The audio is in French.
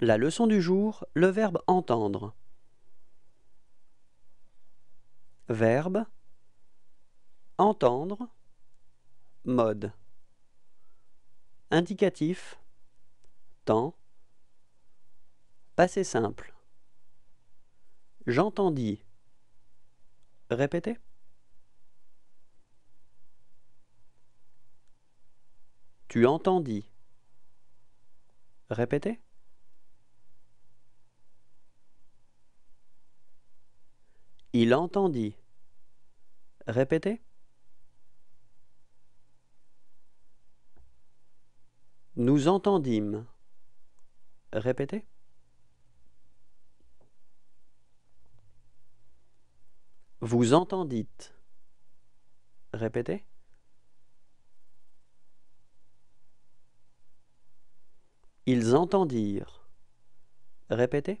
La leçon du jour, le verbe entendre. Verbe entendre mode indicatif temps passé simple j'entendis répétez tu entendis répétez Il entendit. Répétez. Nous entendîmes. Répétez. Vous entendîtes. Répétez. Ils entendirent. Répétez.